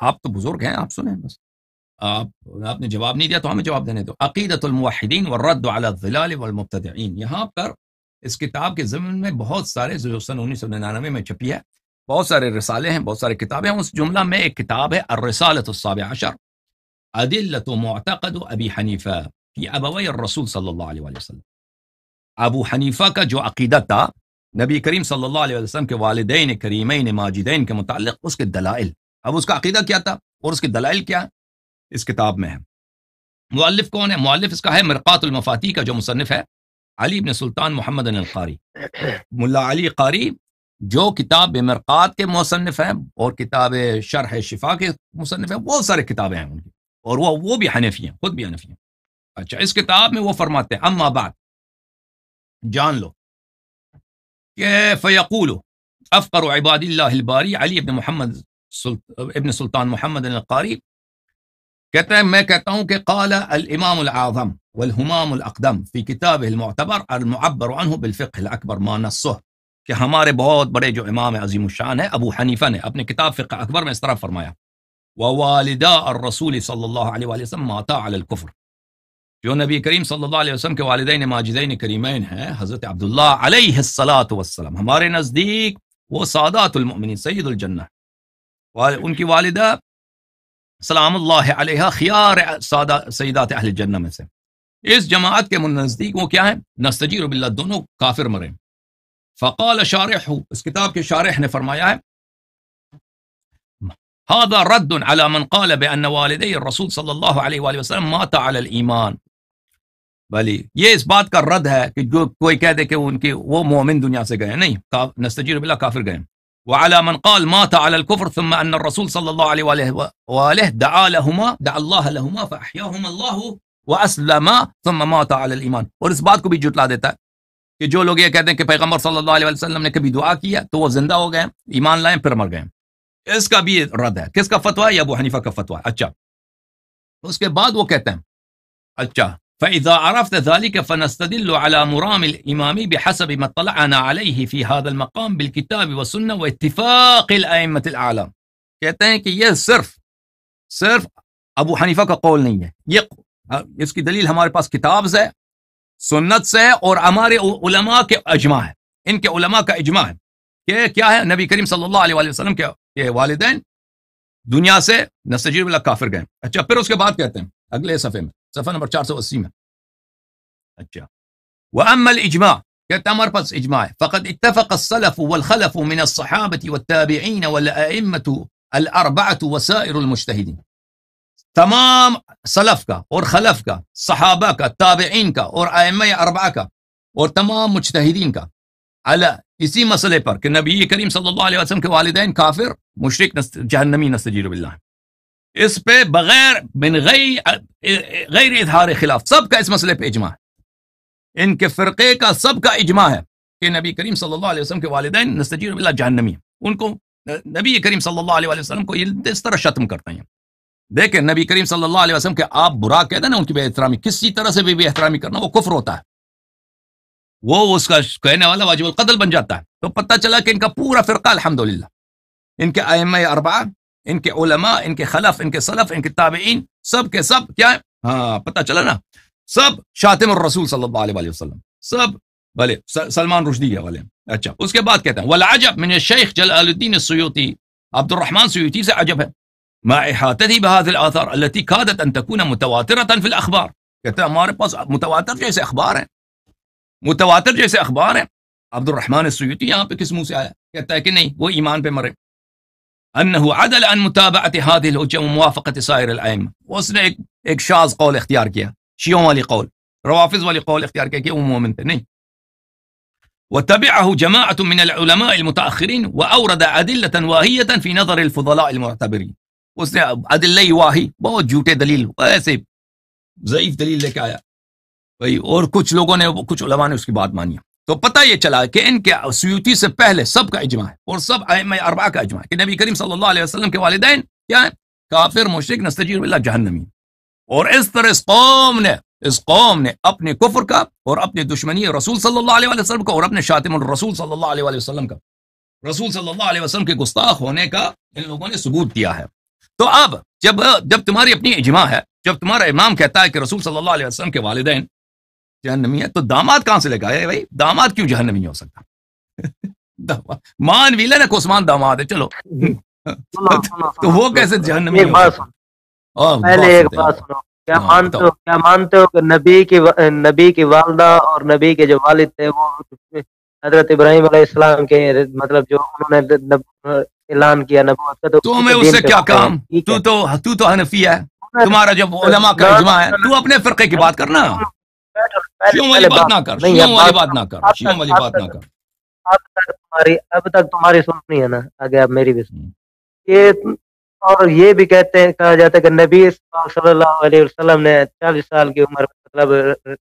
آپ تو بزرگ ہیں آپ سنیں بس آپ آپ نے جواب نہیں دیا تو ہمیں جواب دینے دو عقیدت الموحدین والرد الظلال والمبتدعین یہاں پر اس کتاب کے میں بہت سارے جو سن انیس سو ننانوے میں چھپی ہے بہت بہت سارے سارے رسالے ہیں ہیں کتابیں اس جملہ میں ایک کتاب ہے عشر معتقد ابی حنیفہ فی ابوی الرسول صلی اللہ علیہ وسلم ابو حنیفہ کا جو عقیدہ تھا نبی کریم صلی اللہ علیہ وسلم کے والدین کریمین ماجدین کے متعلق اس کے دلائل اب اس کا عقیدہ کیا تھا اور اس کی دلائل کیا اس کتاب میں ہے مؤلف کون ہے مؤلف اس کا ہے مرقات المفاتی کا جو مصنف ہے علی ابن سلطان محمد ان القاری ملا علی قاری جو کتاب مرقات کے مصنف ہیں اور کتاب شرح شفا کے مصنف ہیں بہت سارے کتابیں ہیں ان کی اور وہ وہ بھی حنفی ہیں خود بھی حنفی ہیں اچھا اس کتاب میں وہ فرماتے ہیں اما بعد جان لو کہ فیقول افقر عباد اللہ الباری علی ابن محمد ابن سلطان محمد القاري كتب ما كتبون قال الامام العظم والهمام الاقدم في كتابه المعتبر المعبر عنه بالفقه الاكبر ما نصه کہ ہمارے بہت بڑے جو امام عظیم الشان ہے ابو حنیفہ نے اپنے کتاب فقہ اکبر میں اس طرح فرمایا والدہ الرسول صلی اللہ علیہ وآلہ وسلم ماتا علی الكفر جو نبی کریم صلی اللہ علیہ وسلم کے والدین ماجدین کریمین ہیں حضرت عبداللہ علیہ السلام ہمارے نزدیک وہ سادات المؤمنین سید الجنہ ان کی والدہ سلام اللہ علیہ خیار سادہ سیدات اہل جنہ میں سے اس جماعت کے نزدیک وہ کیا ہے نستجیر باللہ دونوں کافر مرے فقال شارح اس کتاب کے شارح نے فرمایا ہے هذا رد على من قال بأن والدي رسول صلی اللہ علیہ وسلم مات علی بلی یہ اس بات کا رد ہے کہ جو کوئی کہہ دے کہ ان کی وہ مومن دنیا سے گئے نہیں نستجیر نست کافر گئے وعلى من قال مات على الكفر ثم أن الرسول صلى الله عليه وآله, وآله دعا لهما دعا الله لهما فأحياهما الله وأسلما ثم مات على الإيمان ورس اس بات کو بھی جتلا دیتا ہے کہ جو لوگ یہ کہتے ہیں کہ پیغمبر صلی اللہ علیہ وسلم نے کبھی دعا کیا تو وہ زندہ ہو گئے ایمان لائیں پھر مر گئے اس کا بھی رد ہے کس کا فتوہ ہے ابو حنیفہ کا فتوہ ہے اچھا اس کے بعد وہ کہتے ہیں اچھا فإذا عرفت ذلك فنستدل على مرام الإمام بحسب ما عليه في هذا المقام بالكتاب والسنة واتفاق الأئمة الأعلام کہتے ہیں کہ یہ صرف صرف ابو حنیفہ کا قول نہیں ہے یہ اس کی دلیل ہمارے پاس کتاب سے سنت سے اور ہمارے علماء کے اجماع ہے ان کے علماء کا اجماع ہے کہ کیا ہے نبی کریم صلی اللہ علیہ وسلم کے والدین دنیا سے نسجیر اللہ کافر گئے اچھا پھر اس کے بعد کہتے ہیں اگلے صفحے میں صفحه نمبر 480 اجا واما الاجماع كتمرفص اجماع فقد اتفق السلف والخلف من الصحابه والتابعين والائمه الاربعه وسائر المجتهدين تمام سلفك اور خلفك صحابك تابعينك اور ائمه اربعك اور تمام مجتهدينك على اسی مسئلے پر کہ نبی کریم صلی اللہ علیہ وسلم کے والدین کافر مشرک جہنمی نستجیر باللہ اس پہ بغیر من غیر اظہار خلاف سب کا اس مسئلے پہ اجماع ہے ان کے فرقے کا سب کا اجماع ہے کہ نبی کریم صلی اللہ علیہ وسلم کے والدین نستجیر اللہ جہنمی ہیں ان کو نبی کریم صلی اللہ علیہ وسلم کو اس طرح شتم کرتے ہیں دیکھیں نبی کریم صلی اللہ علیہ وسلم کے آپ برا کہتے ہیں نا ان کی بے احترامی کسی طرح سے بھی احترامی کرنا وہ کفر ہوتا ہے وہ اس کا کہنے والا واجب القتل بن جاتا ہے تو پتہ چلا کہ ان کا پورا فرقہ الحمدللہ ان کے اربعہ ان کے علماء ان کے خلف ان کے سلف ان کے تابعین سب کے سب کیا ہے ہاں پتہ چلا نا سب شاطم الرسول صلی اللہ علیہ وسلم سب بھلے سلمان رشدی والے اچھا اس کے بعد کہتے ہیں ولاجب شیخ الدین سیوتی الرحمن سیوتی سے عجب ہے ما احاطتی التي كادت ان تكون متواتره في الاخبار کہتے ہیں ہمارے پاس متواتر جیسے اخبار ہیں متواتر جیسے اخبار ہیں عبد الرحمن سیوتی یہاں پہ کس منہ سے آیا کہتا ہے کہ نہیں وہ ایمان پہ مرے أنه عدل عن متابعة هذه الهجة وموافقة سائر الأئمة وسن شاز قول اختیار کیا شیعوں والی قول روافظ والی قول اختیار کیا کہ وہ مومن تھے نہیں وتبعه جماعة من العلماء المتأخرين وأورد أدلة واهية في نظر الفضلاء المعتبرين اس نے ادلہ واہی بہت جھوٹے دلیل ایسے ضعیف دلیل لے کے آیا آية. اور کچھ لوگوں نے کچھ علماء نے اس کی بات مانی تو پتہ یہ چلا کہ ان کے سیوتی سے پہلے سب کا اجماع ہے اور سب اہم اربا کا اجماع ہے کہ نبی کریم صلی اللہ علیہ وسلم کے والدین کیا ہیں کافر مشرق نستجیر باللہ جہنمی اور اس طرح اس قوم نے اس قوم نے اپنے کفر کا اور اپنے دشمنی رسول صلی اللہ علیہ وسلم کا اور اپنے شاطم الرسول صلی اللہ علیہ وسلم کا رسول صلی اللہ علیہ وسلم کے گستاخ ہونے کا ان لوگوں نے ثبوت دیا ہے تو اب جب جب تمہاری اپنی اجماع ہے جب تمہارا امام کہتا ہے کہ رسول صلی اللہ علیہ وسلم کے والدین جہنمی ہے تو داماد کہاں سے لے کے بھائی داماد کیوں جہنمی ہو سکتا مان بھی لینا کوسمان داماد ہے چلو ہاں، ہاں، ہاں، تو وہ کیسے جہنمی ہے پہلے ایک بات سنو کیا مانتے ہو کیا مانتے ہو کہ نبی کی نبی کی والدہ اور نبی کے جو والد تھے وہ حضرت ابراہیم علیہ السلام کے مطلب جو انہوں نے اعلان کیا نبوت کا تو تو میں اس سے کیا کام تو تو تو تو حنفی ہے تمہارا جو علماء کا اجماع ہے تو اپنے فرقے کی بات کرنا شیوں والی بات نہ کر شیوں والی بات نہ کر شیوں والی بات نہ کر اب تک تمہاری اب تک تمہاری سننی ہے نا آگے آپ میری بھی یہ اور یہ بھی کہتے ہیں کہا جاتا ہے کہ نبی صلی اللہ علیہ وسلم نے چالیس سال کی عمر مطلب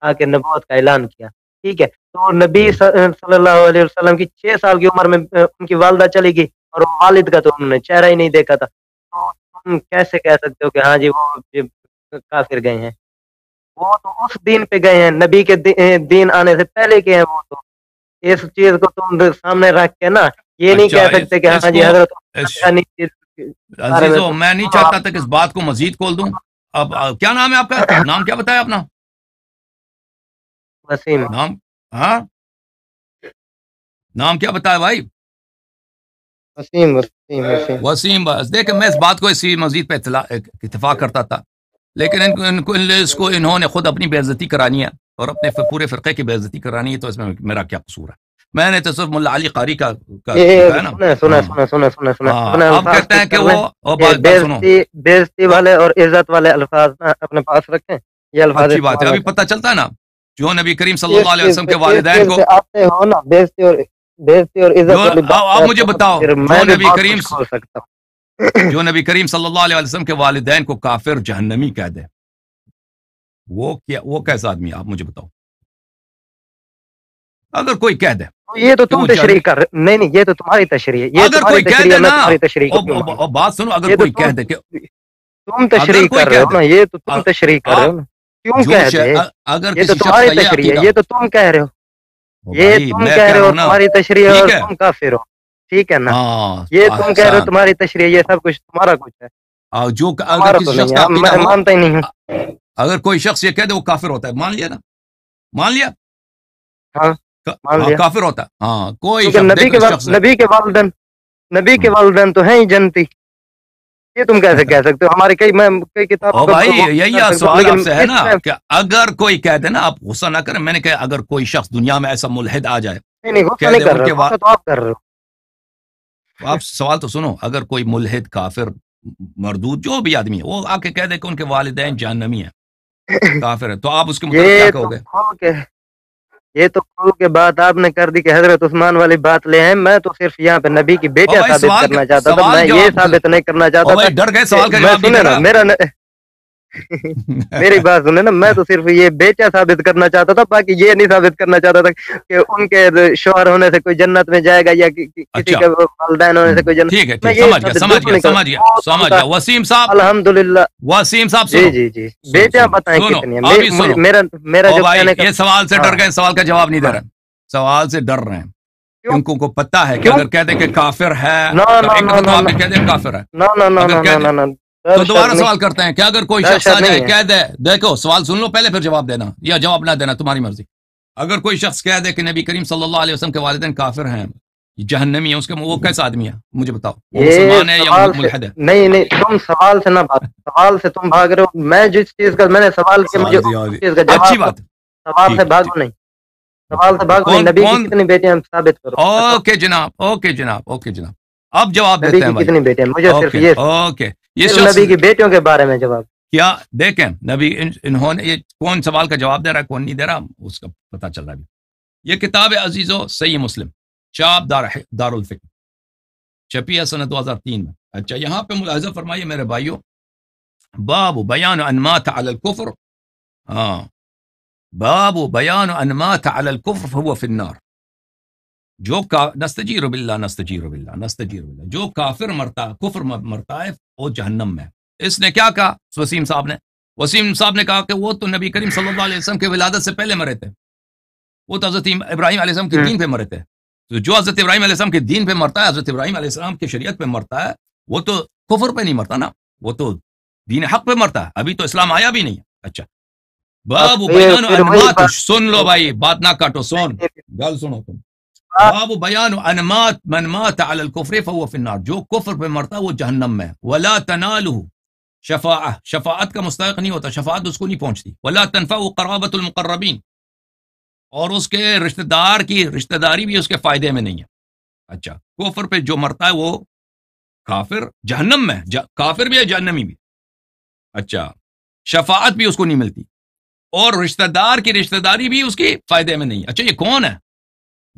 آ کے نبوت کا اعلان کیا ٹھیک ہے تو نبی صلی اللہ علیہ وسلم کی چھ سال کی عمر میں ان کی والدہ چلی گئی اور والد کا تو انہوں نے چہرہ ہی نہیں دیکھا تھا تو تم کیسے کہہ سکتے ہو کہ ہاں جی وہ کافر گئے ہیں وہ تو اس دین پہ گئے ہیں نبی کے دین آنے سے پہلے کے ہیں وہ تو اس چیز کو تم سامنے رکھ کے نا یہ نہیں اچھا، کہہ سکتے کہ ہاں جی حضرت عزیزو میں نہیں ہاں۔ چاہتا اس بات کو مزید کھول دوں اب کیا نام ہے آپ کا نام کیا بتایا اپنا نام ہاں نام کیا بتایا بھائی وسیم وسیم بس دیکھ میں اس بات کو اسی مزید پہ اتفاق کرتا تھا لیکن ان کو اس کو انہوں نے خود اپنی بےعزتی کرانی ہے اور اپنے پورے فرقے کی بےعزتی کرانی ہے تو اس میں میرا کیا قصور ہے میں نے اور عزت والے الفاظ ہے ابھی پتہ چلتا ہے نا جو نبی کریم صلی اللہ علیہ وسلم کے والدین کو آپ مجھے بتاؤ نبی کریم جو نبی کریم صلی اللہ علیہ وسلم کے والدین کو کافر جہنمی کہہ دے وہ کیا وہ کیسا آدمی آپ مجھے بتاؤ اگر کوئی کہہ دے یہ تو تم تشریح کر نہیں نہیں یہ تو تمہاری تشریح ہے اگر کوئی کہہ دے نا بات سنو اگر کوئی کہہ دے کہ تم تشریح کر رہے ہو نا یہ تو تم تشریح کر رہے ہو کیوں کہہ دے اگر یہ تو تمہاری تشریح ہے یہ تو تم کہہ رہے ہو یہ تم کہہ رہے ہو تمہاری تشریح ہے اور تم کافر ہو ٹھیک ہے نا ہاں، یہ تم کہہ رہے ہو تمہاری تشریح یہ سب کچھ تمہارا کچھ ہے جو اگر کسی شخص میں مانتا ہی نہیں ہوں اگر کوئی شخص یہ کہہ دے وہ کافر ہوتا ہے مان لیا نا مان لیا ہاں, ہاں، کافر ہوتا ہے ہاں کوئی نبی کے نبی کے والدین نبی کے ہاں۔ والدین تو ہیں ہی جنتی یہ تم کیسے کہہ سکتے ہو ہماری کئی میں کئی کتاب بھائی یہی سوال آپ سے ہے نا کہ اگر کوئی کہہ دے نا آپ غصہ نہ کریں میں نے کہا اگر کوئی شخص دنیا میں ایسا ملحد آ جائے نہیں نہیں غصہ نہیں کر رہا تو آپ کر رہے ہو آپ سوال تو سنو اگر کوئی ملحد کافر مردود جو بھی آدمی ہے وہ آ کے کہہ دے کہ ان کے والدین جہنمی ہیں کافر ہے تو آپ اس کے مطابق کیا کہو گے یہ تو کھو کے بات آپ نے کر دی کہ حضرت عثمان والی بات لے ہیں میں تو صرف یہاں پہ نبی کی بیٹیاں ثابت کرنا چاہتا تھا میں یہ ثابت نہیں کرنا چاہتا تھا ڈر گئے سوال کا جواب میرا میری بات نا میں تو صرف یہ ثابت کرنا چاہتا تھا باقی یہ نہیں ثابت کرنا چاہتا تھا کہ ان کے شوہر ہونے سے کوئی جنت میں جائے گا یا کسی اچھا۔ کے والدین ہونے سے کوئی جنت سمجھ گیا وسیم صاحب جی جی جی بتائیں کتنی میرا جو کہنے کا جواب نہیں دے رہا سوال سے ڈر رہے ہیں ان کو ہے ہے کہ کہ اگر کہہ دیں کافر تو دوبارہ سوال کرتے ہیں کہ اگر کوئی شخص آ جائے کہہ دے دیکھو سوال سن لو پہلے پھر جواب دینا یا جواب نہ دینا تمہاری مرضی اگر کوئی شخص کہہ دے کہ نبی کریم صلی اللہ علیہ وسلم کے والدین کافر ہیں جہنمی ہے اس کے وہ کیسا آدمی ہے مجھے بتاؤ مسلمان ہے یا ملحد ہے نہیں نہیں تم سوال سے نہ بھاگ سوال سے تم بھاگ رہے ہو میں جس چیز کا میں نے سوال کیا مجھے جی، چیز کا جواب اچھی بات سوال جی، سے بھاگ جی۔ نہیں سوال سے بھاگ نبی کی کتنی بیٹیاں ہیں ثابت کرو اوکے جناب اوکے جناب اوکے جناب اب جواب دیتے ہیں کتنی بیٹیاں مجھے صرف یہ اوکے بیٹیوں دیکھیں نبی انہوں نے کون سوال کا جواب دے رہا ہے کون نہیں دے رہا اس کا پتا ہے یہ کتاب ہے عزیز و صحیح مسلم چاپ دار دار الفکر چپی حسن دو ہزار تین میں اچھا یہاں پہ ملاحظہ فرمائیے میرے بھائیوں باب بیان الکفر ہاں باب بیان الکفر فنار جو رب جو کافر مرتا کفر مرتا ہے وہ جہنم میں اس نے کیا کہا وسیم صاحب نے وسیم صاحب نے کہا کہ وہ تو نبی کریم صلی اللہ علیہ وسلم کے ولادت سے پہلے مرے تھے وہ تو حضرت ابراہیم علیہ السلام کے دین پہ مرے تھے تو جو حضرت ابراہیم علیہ السلام کے دین پہ مرتا ہے حضرت ابراہیم علیہ السلام کی شریعت پہ مرتا ہے وہ تو کفر پہ نہیں مرتا نا وہ تو دین حق پہ مرتا ہے ابھی تو اسلام آیا بھی نہیں اچھا بب سن لو بھائی بات نہ کاٹو سون گل سنو تم باب بیان فی النار جو کفر پہ مرتا وہ جہنم میں ولا تنالح شفا شفاعت کا مستحق نہیں ہوتا شفاعت اس کو نہیں پہنچتی ولا تنفع وہ کروابۃ المقربین اور اس کے رشتہ دار کی رشتہ داری بھی اس کے فائدے میں نہیں ہے اچھا کفر پہ جو مرتا ہے وہ کافر جہنم میں کافر بھی ہے جہنمی بھی اچھا شفاعت بھی اس کو نہیں ملتی اور رشتہ دار کی رشتہ داری بھی اس کی فائدے میں نہیں ہے اچھا یہ کون ہے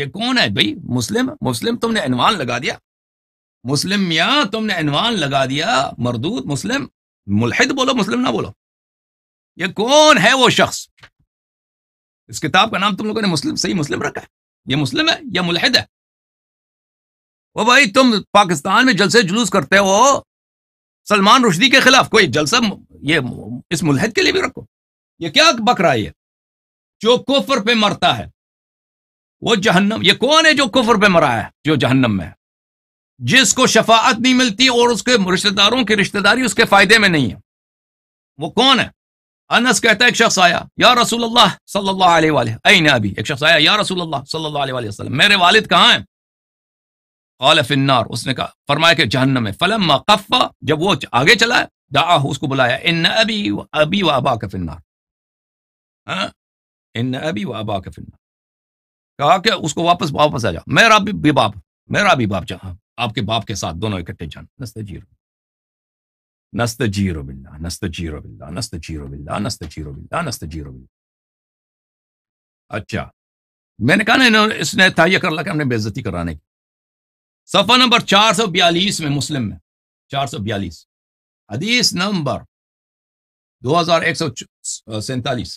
یہ کون ہے بھائی مسلم مسلم تم نے انوان لگا دیا مسلم یا تم نے انوان لگا دیا مردود مسلم ملحد بولو مسلم نہ بولو یہ کون ہے وہ شخص اس کتاب کا نام تم لوگوں نے مسلم صحیح مسلم رکھا ہے یہ مسلم ہے یا ملحد ہے وہ بھائی تم پاکستان میں جلسے جلوس کرتے ہو سلمان رشدی کے خلاف کوئی جلسہ یہ اس ملحد کے لیے بھی رکھو یہ کیا بکرا یہ جو کفر پہ مرتا ہے وہ جہنم یہ کون ہے جو کفر پہ مرا ہے جو جہنم میں جس کو شفاعت نہیں ملتی اور اس کے رشتہ داروں کی رشتہ داری اس کے فائدے میں نہیں ہے وہ کون ہے انس کہتا ہے ایک شخص آیا یا رسول اللہ صلی اللہ علیہ وآلہ ابھی ایک شخص آیا یا رسول اللہ صلی اللہ علیہ وآلہ وسلم میرے والد کہاں ہیں قال فی النار اس نے کہا فرمایا کہ جہنم میں فلما قفا جب وہ آگے چلا اس کو بلایا ان ابی و ابی و ابا کا ہاں؟ ان ابی و ابا کا النار کہا کہ اس کو واپس واپس آ جا میرا بھی باپ میرا بھی باپ جہاں آپ کے باپ کے ساتھ دونوں اکٹھے نست جیرو بلا جھیرویرو اچھا میں نے کہا نا اس نے تھا یہ کر کہ ہم نے بےزتی کرانے کی صفحہ نمبر چار سو بیالیس میں مسلم میں چار سو بیالیس حدیث نمبر دو ہزار ایک سو سینتالیس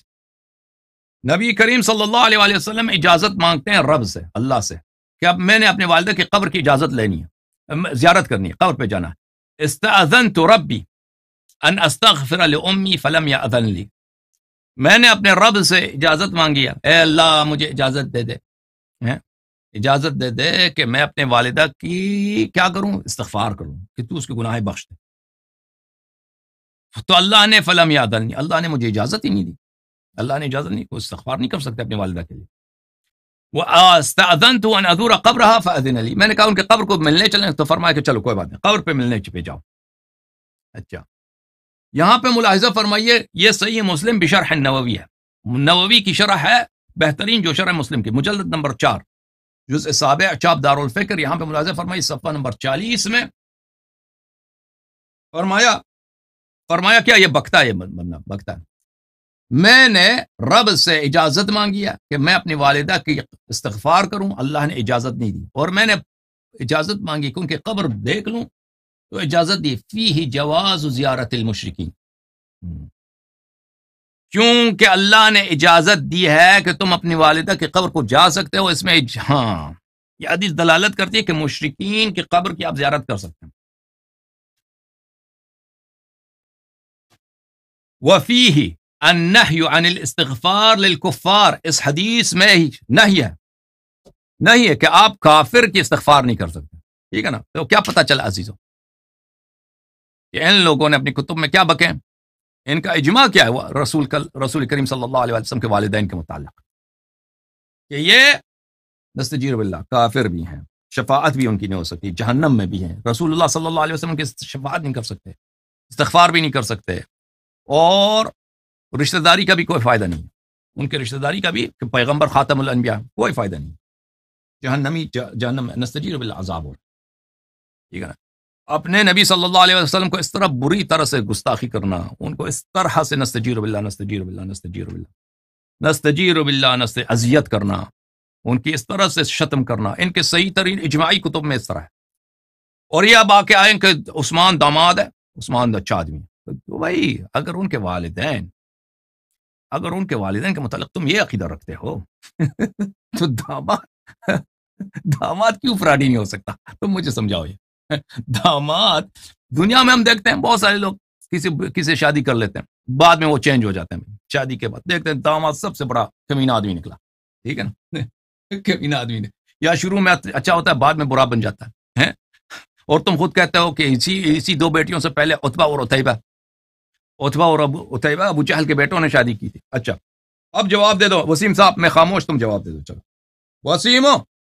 نبی کریم صلی اللہ علیہ وسلم اجازت مانگتے ہیں رب سے اللہ سے کہ اب میں نے اپنے والدہ کی قبر کی اجازت لینی ہے زیارت کرنی ہے قبر پہ جانا ربی تو استغفر لامی فلم یا لی میں نے اپنے رب سے اجازت مانگی اے اللہ مجھے اجازت دے دے اجازت دے دے کہ میں اپنے والدہ کی کیا کروں استغفار کروں کہ تو اس کے گناہ بخش دے تو اللہ نے فلم یا اللہ نے مجھے اجازت ہی نہیں دی اللہ نے اجازت نہیں کوئی استغفار نہیں کر سکتے اپنے والدہ کے لیے وہ قبر علی میں نے کہا ان کے قبر کو ملنے چلیں تو فرمایا کہ چلو کوئی بات نہیں قبر پہ پہ ملنے جاؤ اچھا یہاں ملاحظہ فرمائیے یہ صحیح مسلم بشرح نووی نووی ہے کی شرح ہے بہترین جو شرح مسلم کی مجلد نمبر چار جز جواب دار الفکر یہاں پہ ملاحظہ فرمائیے صفحہ نمبر چالیس میں فرمایا فرمایا کیا یہ بکتا ہے بکتا ہے میں نے رب سے اجازت مانگی ہے کہ میں اپنی والدہ کی استغفار کروں اللہ نے اجازت نہیں دی اور میں نے اجازت مانگی کیونکہ قبر دیکھ لوں تو اجازت دی فی ہی جواز زیارت المشرقین کیونکہ اللہ نے اجازت دی ہے کہ تم اپنی والدہ کی قبر کو جا سکتے ہو اس میں ہاں یہ حدیث دلالت کرتی ہے کہ مشرقین کی قبر کی آپ زیارت کر سکتے ہیں وفی ہی عن الاستغفار للکفار اس حدیث میں نہیں نہیں ہے ہے کہ آپ کافر کی استغفار نہیں کر سکتے ٹھیک ہے نا تو کیا پتا چلا عزیزوں ان لوگوں نے اپنی کتب میں کیا بکیں ان کا اجماع کیا رسول رسول کل کریم صلی اللہ علیہ وسلم کے والدین کے متعلق کہ یہ دستجیر باللہ اللہ کافر بھی ہیں شفاعت بھی ان کی نہیں ہو سکتی جہنم میں بھی ہیں رسول اللہ صلی اللہ علیہ وسلم کی شفاعت نہیں کر سکتے استغفار بھی نہیں کر سکتے اور رشتہ داری کا بھی کوئی فائدہ نہیں ہے ان کے رشتہ داری کا بھی پیغمبر خاتم الانبیاء کوئی فائدہ نہیں جہنمی جہنم نستجیر بالعذاب ہو ٹھیک ہے نا اپنے نبی صلی اللہ علیہ وسلم کو اس طرح بری طرح سے گستاخی کرنا ان کو اس طرح سے نستجیر باللہ نستجیر باللہ نستجیر باللہ نستجیر باللہ نست اذیت کرنا ان کی اس طرح سے شتم کرنا ان کے صحیح ترین اجماعی کتب میں اس طرح ہے اور یہ اب آ کے آئیں کہ عثمان داماد ہے عثمان اچھا آدمی ہے بھائی اگر ان کے والدین اگر ان کے والدین کے متعلق تم یہ عقیدہ رکھتے ہو تو داماد داماد کیوں فراڈی نہیں ہو سکتا تم مجھے سمجھاؤ یہ داماد دنیا میں ہم دیکھتے ہیں بہت سارے لوگ کسی کسی شادی کر لیتے ہیں بعد میں وہ چینج ہو جاتے ہیں شادی کے بعد دیکھتے ہیں داماد سب سے بڑا کمینہ آدمی نکلا ٹھیک ہے نا کمینہ آدمی نے یا شروع میں اچھا ہوتا ہے بعد میں برا بن جاتا ہے اور تم خود کہتے ہو کہ اسی اسی دو بیٹیوں سے پہلے اتبا اور اتبا اتبا اور ابو اتبا ابو چہل کے بیٹوں نے شادی کی تھی اچھا اب جواب دے دو وسیم صاحب میں خاموش تم جواب دے دو چلو وسیم